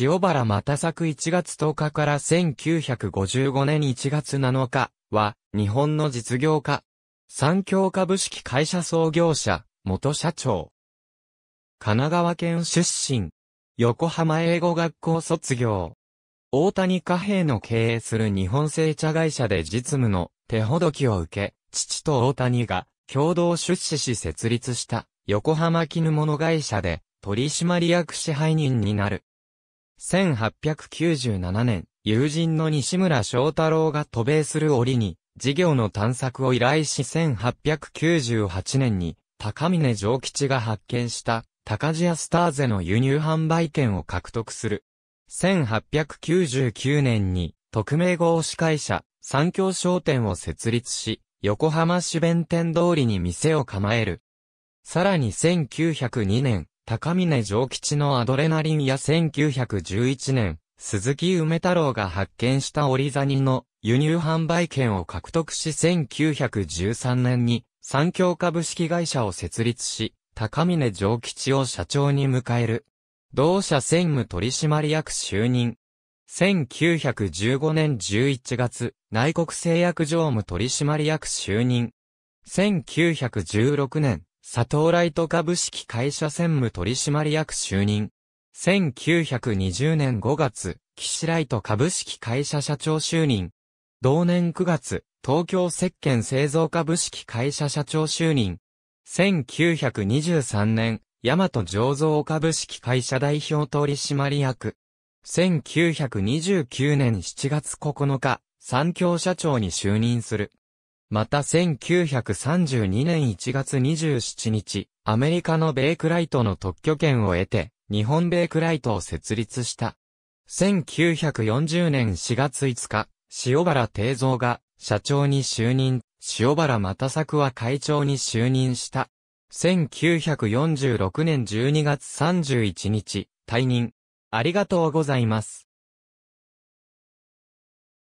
塩原又作1月10日から1955年1月7日は、日本の実業家。産業株式会社創業者、元社長。神奈川県出身。横浜英語学校卒業。大谷貨幣の経営する日本製茶会社で実務の手ほどきを受け、父と大谷が共同出資し設立した横浜絹物会社で取締役支配人になる。1897年、友人の西村翔太郎が渡米する折に、事業の探索を依頼し1898年に、高峰上吉が発見した、高地屋スターゼの輸入販売権を獲得する。1899年に、特命合資会社、三協商店を設立し、横浜市弁天通りに店を構える。さらに1902年、高峰上吉のアドレナリンや1911年、鈴木梅太郎が発見したオリザニの輸入販売権を獲得し1913年に産協株式会社を設立し、高峰上吉を社長に迎える。同社専務取締役就任。1915年11月、内国製薬常務取締役就任。1916年、佐藤ライト株式会社専務取締役就任。1920年5月、岸ライト株式会社社長就任。同年9月、東京石鹸製造株式会社社長就任。1923年、大和醸造株式会社代表取締役。1929年7月9日、三協社長に就任する。また1932年1月27日、アメリカのベイクライトの特許権を得て、日本ベイクライトを設立した。1940年4月5日、塩原定蔵が社長に就任、塩原又作は会長に就任した。1946年12月31日、退任。ありがとうございます。